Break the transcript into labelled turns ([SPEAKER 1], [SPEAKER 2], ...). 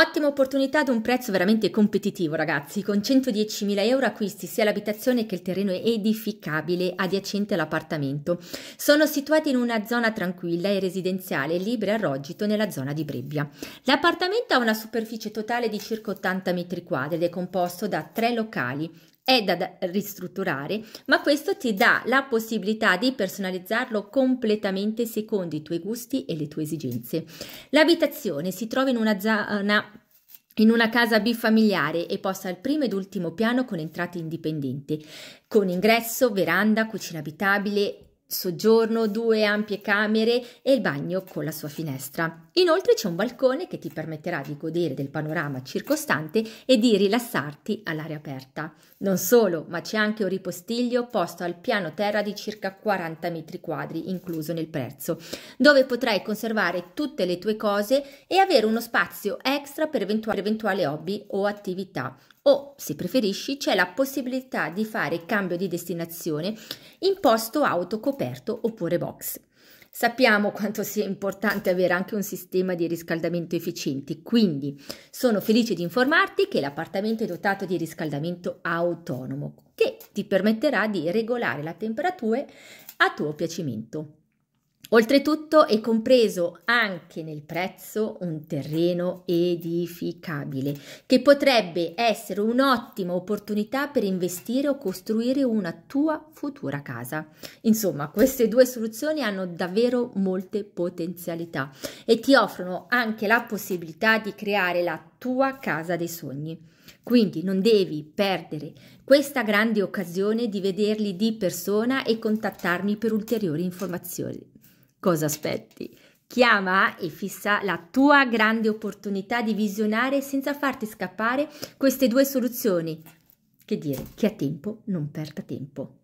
[SPEAKER 1] Ottima opportunità ad un prezzo veramente competitivo, ragazzi. Con 110.000 euro acquisti sia l'abitazione che il terreno edificabile adiacente all'appartamento. Sono situati in una zona tranquilla e residenziale, libera arroggito nella zona di Brebbia. L'appartamento ha una superficie totale di circa 80 metri quadri ed è composto da tre locali, è da ristrutturare, ma questo ti dà la possibilità di personalizzarlo completamente secondo i tuoi gusti e le tue esigenze. L'abitazione si trova in una zona in una casa bifamiliare e posta al primo ed ultimo piano con entrate indipendenti, con ingresso, veranda, cucina abitabile soggiorno, due ampie camere e il bagno con la sua finestra. Inoltre c'è un balcone che ti permetterà di godere del panorama circostante e di rilassarti all'aria aperta. Non solo, ma c'è anche un ripostiglio posto al piano terra di circa 40 metri quadri, incluso nel prezzo, dove potrai conservare tutte le tue cose e avere uno spazio extra per eventuali hobby o attività o, se preferisci, c'è la possibilità di fare cambio di destinazione in posto auto coperto oppure box. Sappiamo quanto sia importante avere anche un sistema di riscaldamento efficiente, quindi sono felice di informarti che l'appartamento è dotato di riscaldamento autonomo che ti permetterà di regolare la temperatura a tuo piacimento. Oltretutto è compreso anche nel prezzo un terreno edificabile che potrebbe essere un'ottima opportunità per investire o costruire una tua futura casa. Insomma, queste due soluzioni hanno davvero molte potenzialità e ti offrono anche la possibilità di creare la tua casa dei sogni. Quindi non devi perdere questa grande occasione di vederli di persona e contattarmi per ulteriori informazioni. Cosa aspetti? Chiama e fissa la tua grande opportunità di visionare senza farti scappare queste due soluzioni. Che dire, chi ha tempo non perda tempo.